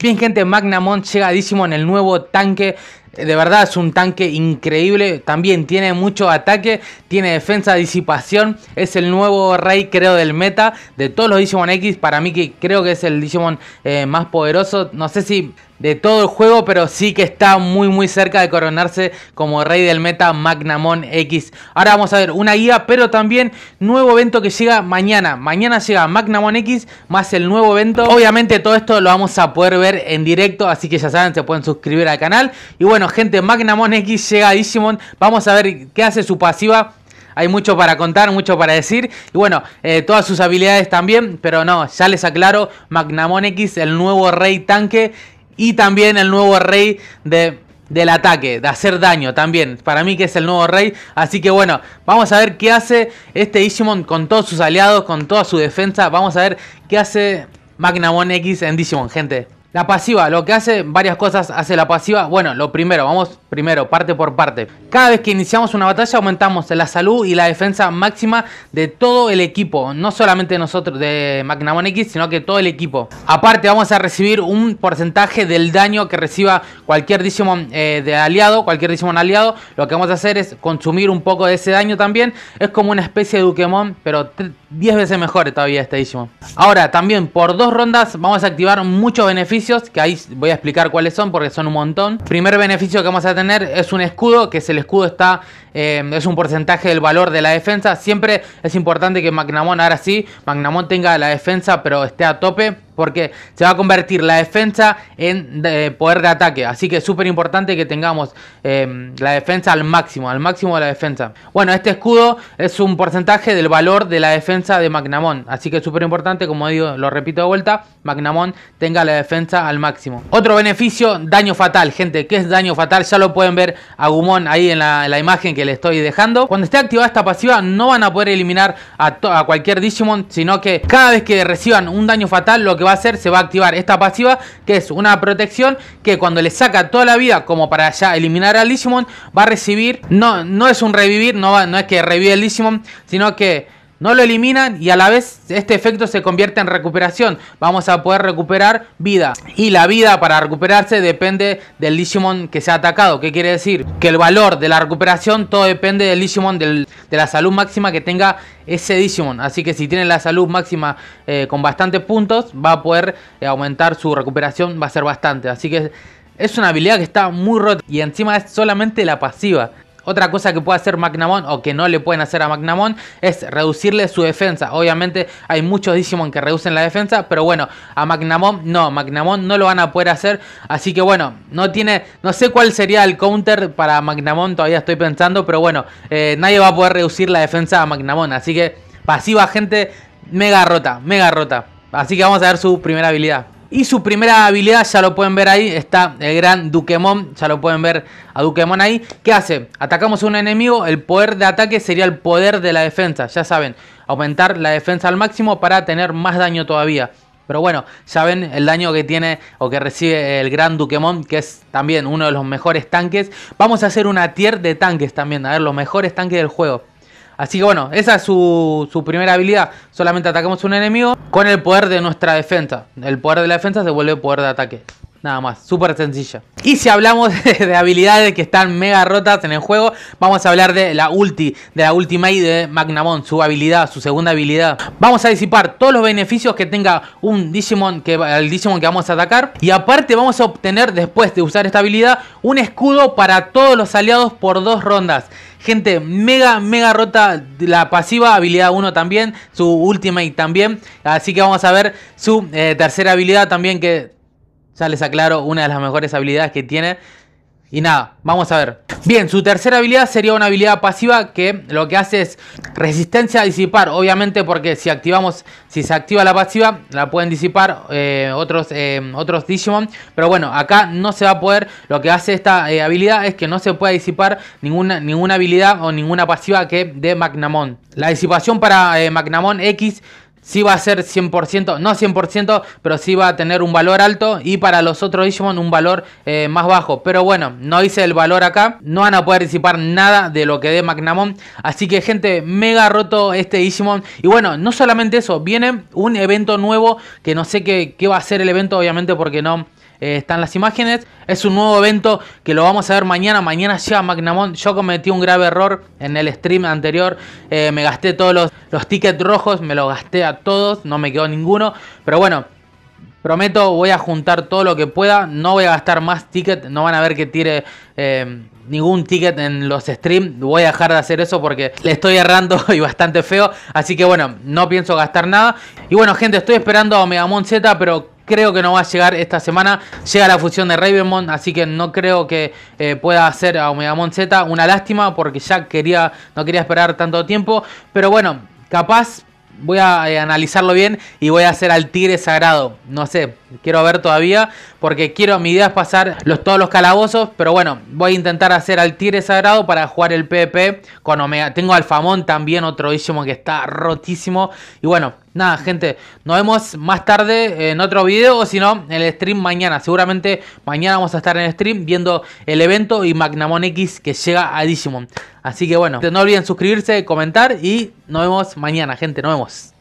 Bien, gente, Magnamont llegadísimo en el nuevo tanque de verdad es un tanque increíble, también tiene mucho ataque, tiene defensa, disipación, es el nuevo rey creo del meta de todos los Digimon X, para mí que creo que es el Digimon eh, más poderoso, no sé si de todo el juego, pero sí que está muy muy cerca de coronarse como rey del meta Magnamon X. Ahora vamos a ver una guía, pero también nuevo evento que llega mañana. Mañana llega Magnamon X más el nuevo evento. Obviamente todo esto lo vamos a poder ver en directo, así que ya saben, se pueden suscribir al canal. Y bueno, bueno, gente, Magnamon X llega a Digimon. Vamos a ver qué hace su pasiva. Hay mucho para contar, mucho para decir. Y bueno, eh, todas sus habilidades también. Pero no, ya les aclaro, Magnamon X, el nuevo rey tanque. Y también el nuevo rey del ataque, de hacer daño también. Para mí que es el nuevo rey. Así que bueno, vamos a ver qué hace este Digimon con todos sus aliados, con toda su defensa. Vamos a ver qué hace Magnamon X en Digimon, gente. La pasiva, lo que hace varias cosas, hace la pasiva. Bueno, lo primero, vamos primero, parte por parte. Cada vez que iniciamos una batalla aumentamos la salud y la defensa máxima de todo el equipo. No solamente nosotros de Magnamon X, sino que todo el equipo. Aparte vamos a recibir un porcentaje del daño que reciba cualquier Digimon eh, de aliado, cualquier Digimon aliado. Lo que vamos a hacer es consumir un poco de ese daño también. Es como una especie de Dukemon, pero 10 veces mejor todavía este Ahora, también por dos rondas vamos a activar muchos beneficios, que ahí voy a explicar cuáles son porque son un montón. Primer beneficio que vamos a tener es un escudo, que es el escudo está, eh, es un porcentaje del valor de la defensa. Siempre es importante que Magnamon, ahora sí, Magnamon tenga la defensa pero esté a tope porque se va a convertir la defensa en eh, poder de ataque. Así que es súper importante que tengamos em, la defensa al máximo, al máximo de la defensa. Bueno, este escudo es un porcentaje del valor de la defensa de magnamon Así que es súper importante, como digo, lo repito de vuelta, magnamon tenga la defensa al máximo. Otro beneficio, daño fatal, gente. ¿Qué es daño fatal? Ya lo pueden ver a Gumon ahí en la, imagen que le estoy dejando. Cuando esté activada esta pasiva no van a poder eliminar a, a cualquier Digimon, sino que cada vez que reciban un daño fatal lo que va a hacer, se va a activar esta pasiva, que es una protección que cuando le saca toda la vida, como para ya eliminar al Digimon, va a recibir, no, no es un revivir, no, no es que revive el sino que no lo eliminan y a la vez este efecto se convierte en recuperación. Vamos a poder recuperar vida. Y la vida para recuperarse depende del Digimon que se ha atacado. ¿Qué quiere decir? Que el valor de la recuperación todo depende del Digimon, de la salud máxima que tenga ese Digimon. Así que si tiene la salud máxima eh, con bastantes puntos, va a poder eh, aumentar su recuperación, va a ser bastante. Así que es una habilidad que está muy rota y encima es solamente la pasiva. Otra cosa que puede hacer Magnamon o que no le pueden hacer a Magnamon es reducirle su defensa. Obviamente hay muchos Digimon que reducen la defensa, pero bueno, a Magnamon no, Magnamon no lo van a poder hacer. Así que bueno, no tiene, no sé cuál sería el counter para Magnamon. todavía estoy pensando, pero bueno, eh, nadie va a poder reducir la defensa a Magnamon. Así que pasiva gente, mega rota, mega rota. Así que vamos a ver su primera habilidad. Y su primera habilidad, ya lo pueden ver ahí, está el gran Duquemon, ya lo pueden ver a Duquemon ahí. ¿Qué hace? Atacamos a un enemigo, el poder de ataque sería el poder de la defensa, ya saben, aumentar la defensa al máximo para tener más daño todavía. Pero bueno, ya ven el daño que tiene o que recibe el gran Duquemon, que es también uno de los mejores tanques. Vamos a hacer una tier de tanques también, a ver, los mejores tanques del juego. Así que bueno, esa es su, su primera habilidad. Solamente atacamos a un enemigo con el poder de nuestra defensa. El poder de la defensa se vuelve poder de ataque. Nada más, súper sencilla. Y si hablamos de habilidades que están mega rotas en el juego, vamos a hablar de la ulti, de la ultimate de Magnamon, su habilidad, su segunda habilidad. Vamos a disipar todos los beneficios que tenga un Digimon, que, el Digimon que vamos a atacar. Y aparte vamos a obtener, después de usar esta habilidad, un escudo para todos los aliados por dos rondas. Gente, mega, mega rota la pasiva, habilidad 1 también, su ultimate también. Así que vamos a ver su eh, tercera habilidad también que ya les aclaro una de las mejores habilidades que tiene. Y nada, vamos a ver. Bien, su tercera habilidad sería una habilidad pasiva que lo que hace es resistencia a disipar. Obviamente porque si activamos, si se activa la pasiva, la pueden disipar eh, otros, eh, otros Digimon. Pero bueno, acá no se va a poder. Lo que hace esta eh, habilidad es que no se puede disipar ninguna, ninguna habilidad o ninguna pasiva que de Magnamon. La disipación para Magnamon X si va a ser 100%, no 100%, pero sí va a tener un valor alto y para los otros Digimon un valor eh, más bajo. Pero bueno, no hice el valor acá, no van a poder disipar nada de lo que dé Magnamon. Así que gente, mega roto este Digimon. Y bueno, no solamente eso, viene un evento nuevo que no sé qué, qué va a ser el evento, obviamente porque no eh, están las imágenes. Es un nuevo evento que lo vamos a ver mañana. Mañana llega Magnamon. Yo cometí un grave error en el stream anterior. Eh, me gasté todos los, tickets rojos. Me los gasté a todos. No me quedó ninguno. Pero bueno, Prometo, voy a juntar todo lo que pueda. No voy a gastar más tickets. No van a ver que tire eh, ningún ticket en los streams. Voy a dejar de hacer eso porque le estoy errando y bastante feo. Así que bueno, no pienso gastar nada. Y bueno, gente, estoy esperando a Megamon Z, pero creo que no va a llegar esta semana. Llega la fusión de Ravenmon, así que no creo que eh, pueda hacer a Omega Z. Una lástima porque ya quería, no quería esperar tanto tiempo. Pero bueno, capaz voy a eh, analizarlo bien y voy a hacer al tigre sagrado. No sé, quiero ver todavía porque quiero, mi idea es pasar los, todos los calabozos, pero bueno, voy a intentar hacer al tigre sagrado para jugar el PP con Omega. Tengo al también, otro que está rotísimo y bueno nada, gente, nos vemos más tarde en otro video o si no, en el stream mañana. Seguramente mañana vamos a estar en el stream viendo el evento y Magnamon X que llega a Digimon. Así que bueno, no olviden suscribirse, comentar y nos vemos mañana, gente. Nos vemos.